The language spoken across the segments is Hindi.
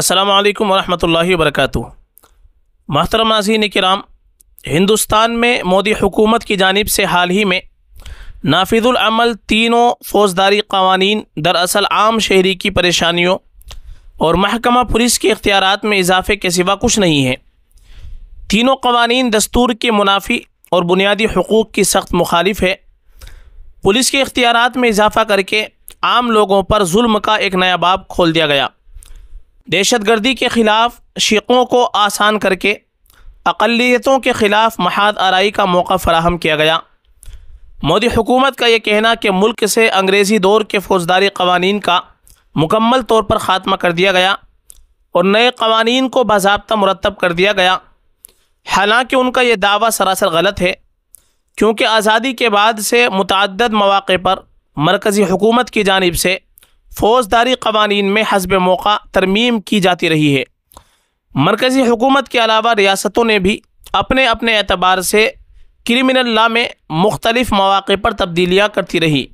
अस्सलाम वालेकुम वरहमतुल्लाहि महतरम नाजीन कराम हिंदुस्तान में मोदी हुकूमत की जानब से हाल ही में नाफिजुलमल तीनों फौजदारी कवानी दरअसल आम शहरी की परेशानियों और महकमा पुलिस के इख्तियार में इजाफे के सिवा कुछ नहीं है तीनों कवानी दस्तूर के मुनाफी और बुनियादी हकूक़ की सख्त मुखालिफ है पुलिस के इख्तियार में इजाफा करके आम लोगों पर जुल्म का एक नया बाब खोल दिया गया दहशत गर्दी के ख़िलाफ़ शिकों को आसान करके अकलीतों के ख़िलाफ़ महाद आरई का मौका फराहम किया गया मोदी हुकूमत का ये कहना कि मुल्क से अंग्रेज़ी दौर के फौजदारी कवानीन का मुकम्मल तौर पर ख़ात्मा कर दिया गया और नए कवानीन को बाबा मुरतब कर दिया गया हालांकि उनका यह दावा सरासर गलत है क्योंकि आज़ादी के बाद से मतदद मौाक़े पर मरकज़ी हुकूमत की जानब से फौजदारी कवानीन में हसब मौका तरमीम की जाती रही है मरकज़ी हुकूमत के अलावा रियासतों ने भी अपने अपने एतबार से क्रिमिनल ला में मुख्तलिफ़ मौाक़े पर तब्दीलियाँ करती रही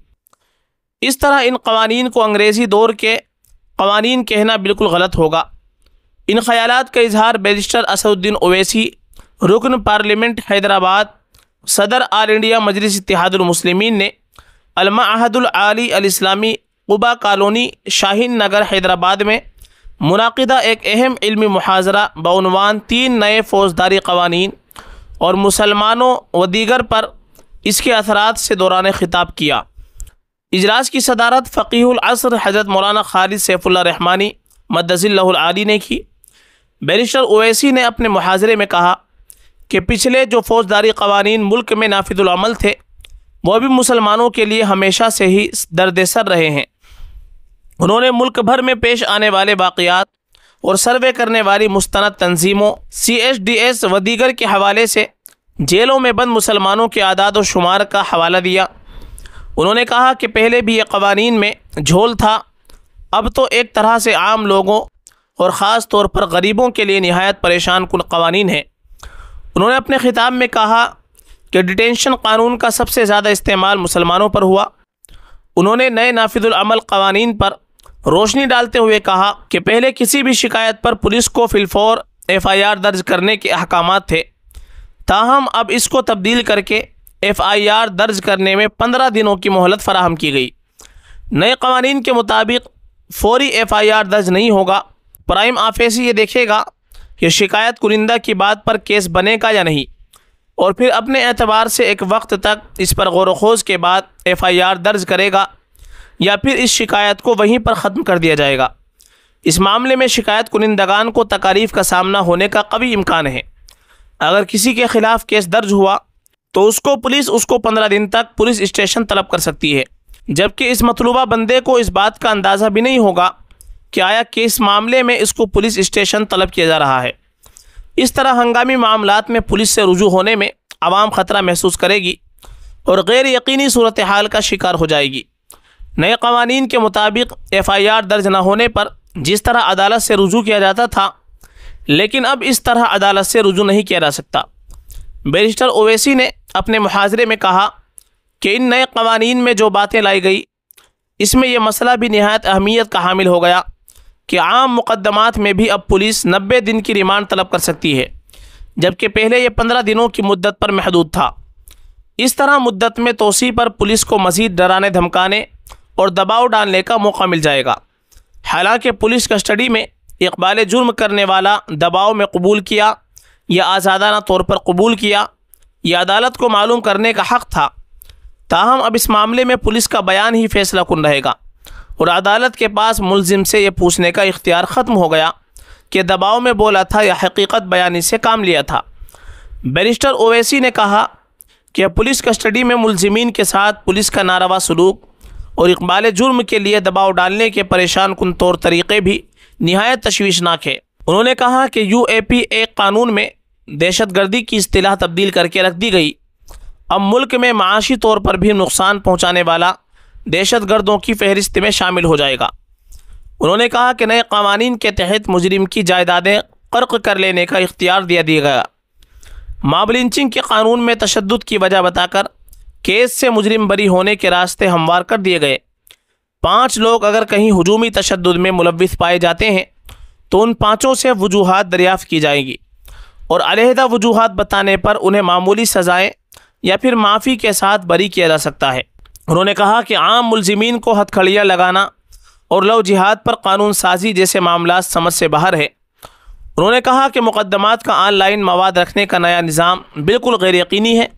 इस तरह इन कवानीन को अंग्रेज़ी दौर के कवानीन कहना बिल्कुल गलत होगा इन ख्याल का इजहार बैरिस्टर असदुद्दीन ओवैसी रुकन पार्लियामेंट हैदराबाद सदर आल इंडिया मजलिस इतिहादमसलिमिन ने अहदुल आली अलइस्लामी कुबा कॉलोनी शाहीन नगर हैदराबाद में मुनदा एक अहम इलमी मुहाजरा बनवान तीन नए फौजदारी कवानीन और मुसलमानों व दीगर पर इसके असरात से दौरान ख़िताब किया इजलास की सदारत फ़कीहसर हज़रत मौलाना खालिद सैफुल्ला रहमानी मदजिल्लाली ने की बैरिस्टर ओवैसी ने अपने मुहाजरे में कहा कि पिछले जो फौजदारी कवानीन मुल्क में नाफिजुलमल थे वह भी मुसलमानों के लिए हमेशा से ही दर्द सर रहे हैं उन्होंने मुल्क भर में पेश आने वाले वाक़ात और सर्वे करने वाली मुस्ंद तनजीमों सी एच डी एस व दीगर के हवाले से जेलों में बंद मुसलमानों के आदाद व शुमार का हवाला दिया उन्होंने कहा कि पहले भी ये कवानीन में झोल था अब तो एक तरह से आम लोगों और ख़ास तौर पर गरीबों के लिए नहायत परेशान कुल कवानीन हैं उन्होंने अपने ख़िताब में कहा कि डिटेंशन कानून का सबसे ज़्यादा इस्तेमाल मुसलमानों पर हुआ उन्होंने नए नाफिजुलमल कवानीन पर रोशनी डालते हुए कहा कि पहले किसी भी शिकायत पर पुलिस को फिलफौर एफआईआर दर्ज करने के अहकाम थे ताहम अब इसको तब्दील करके एफआईआर दर्ज करने में पंद्रह दिनों की मोहलत फराहम की गई नए कवानीन के मुताबिक फौरी एफआईआर दर्ज नहीं होगा प्राइम ऑफिस ये देखेगा कि शिकायत कुरिंदा की बात पर केस बनेगा या नहीं और फिर अपने एतबार से एक वक्त तक इस पर गौरखोज के बाद आर दर्ज करेगा या फिर इस शिकायत को वहीं पर ख़त्म कर दिया जाएगा इस मामले में शिकायत कुनिंदगान को तकारीफ़ का सामना होने का कभी इम्कान है अगर किसी के ख़िलाफ़ केस दर्ज हुआ तो उसको पुलिस उसको पंद्रह दिन तक पुलिस स्टेशन तलब कर सकती है जबकि इस मतलूबा बंदे को इस बात का अंदाज़ा भी नहीं होगा कि आया किस मामले में इसको पुलिस स्टेशन तलब किया जा रहा है इस तरह हंगामी मामला में पुलिस से रुजू होने में आवाम ख़तरा महसूस करेगी और गैर यकीनी सूरत हाल का शिकार हो जाएगी नए कवानीन के मुताबिक एफ़ आई आर दर्ज न होने पर जिस तरह अदालत से रुजू किया जाता था लेकिन अब इस तरह अदालत से रुजू नहीं किया जा सकता बैरिस्टर ओवैसी ने अपने मुहाजरे में कहा कि इन नए कवानीन में जो बातें लाई गई इसमें यह मसला भी नहायत अहमियत का हामिल हो गया कि आम मुकदमात में भी अब पुलिस नब्बे दिन की रिमांड तलब कर सकती है जबकि पहले ये पंद्रह दिनों की मुद्दत पर महदूद था इस तरह मुद्दत में तोसी पर पुलिस को मज़ीद डराने धमकाने और दबाव डालने का मौका मिल जाएगा हालांकि पुलिस कस्टडी में इकबाल जुर्म करने वाला दबाव में कबूल किया या आज़ादाना तौर पर कबूल किया या अदालत को मालूम करने का हक़ था ताहम अब इस मामले में पुलिस का बयान ही फैसला कन रहेगा और अदालत के पास मुलजिम से यह पूछने का इख्तियार ख़त्म हो गया कि दबाव में बोला था या हकीकत बयानी से काम लिया था बैरिस्टर ओवैसी ने कहा कि पुलिस कस्टडी में मुलजमीन के साथ पुलिस का नारवा सलूक और इकबाल जुर्म के लिए दबाव डालने के परेशान कन तौर तरीक़े भी नहायत तशवीशनाक है उन्होंने कहा कि यू ए पी ए कानून में दहशत गर्दी की अतलाह तब्दील करके रख दी गई अब मुल्क में माशी तौर पर भी नुकसान पहुँचाने वाला दहशत गर्दों की फहरिस्त में शामिल हो जाएगा उन्होंने कहा कि नए कवानीन के तहत मुजरिम की जायदादें कर्क कर लेने का इख्तियार दिया दिया गया माब के कानून में तशद की वजह बताकर केस से मुजरिम बरी होने के रास्ते हमवार कर दिए गए पाँच लोग अगर कहीं हजूमी तशद में मुलविस पाए जाते हैं तो उन पाँचों से वजूहत दरियाफ़त की जाएगी और अलहदा वजूहत बताने पर उन्हें मामूली सज़ाएँ या फिर माफ़ी के साथ बरी किया जा सकता है उन्होंने कहा कि आम मुलजमीन को हथखड़ियाँ लगाना और लव जिहाद पर कानून साजी जैसे मामला समझ से बाहर है उन्होंने कहा कि मुकदमात का ऑनलाइन मवाद रखने का नया निज़ाम बिल्कुल गैर यकीनी है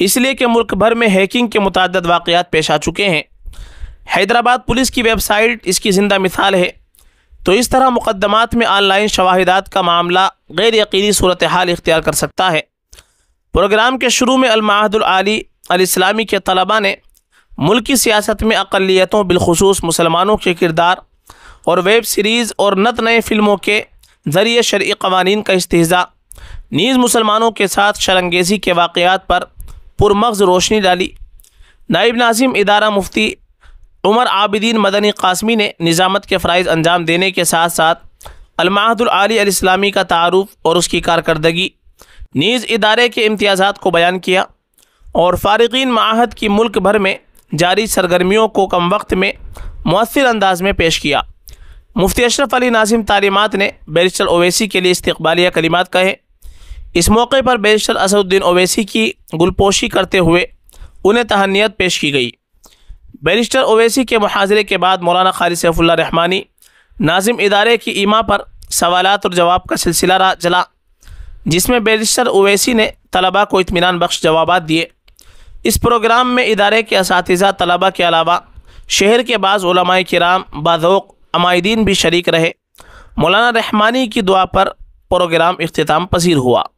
इसलिए कि मुल्क भर में हैकिंग के मुतद वाक़ात पेश आ चुके हैं हैदराबाद पुलिस की वेबसाइट इसकी ज़िंदा मिसाल है तो इस तरह मुकदमात में ऑनलाइन शवाहिदात का मामला गैर यकीनी सूरत हाल इख्तियार कर सकता है प्रोग्राम के शुरू में अलमाहदुलआली अलस्लामी के तलबा ने मुल्की सियासत में अकलीतों बिलखसूस मुसलमानों के किरदार और वेब सीरीज़ और नत नए फ़िल्मों के ज़रिए शर्य कवानीन का इस्तेज़ा नीज़ मुसलमानों के साथ शरंगेज़ी के वाक़ात पर पुरमगज़ रोशनी डाली नायब नाजिम इदारा मुफ्ती उमर आबिदीन मदनी कासमी ने निज़ामत के फ़रज़ अंजाम देने के साथ साथ अलमाहदुलआलीसलामी का तारफ़ और उसकी कारकरदगी नीज़ इदारे के इम्तियाज़ात को बयान किया और फ़ारगिन माहद की मुल्क भर में जारी सरगर्मियों को कम वक्त में मौसर अंदाज में पेश किया मुफ्ती अशरफ अली नाजिम तालीमत ने बैरिस्टर ओवैसी के लिए इस्तबालिया कलिमात कहे इस मौके पर बैरिस्टर असदुद्दीन ओवैसी की गुलपोशी करते हुए उन्हें तहनीत पेश की गई बैरिस्टर ओवैसी के मुहाजरे के बाद मौलाना खालिद सैफुल्ला रहमानी नाजिम इदारे की ईमा पर सवाल और जवाब का सिलसिला चला जिसमें बैरिस्टर ओवैसी ने तलबा को इतमान बख्श जवाब दिए इस प्रोग्राम में इदारे के इस तलबा के अलावा शहर के बाज़ कराम बाजोक अमायदीन भी शरीक रहे मौलाना रहमानी की दुआ पर प्रोग्राम अख्ताम पसीर हुआ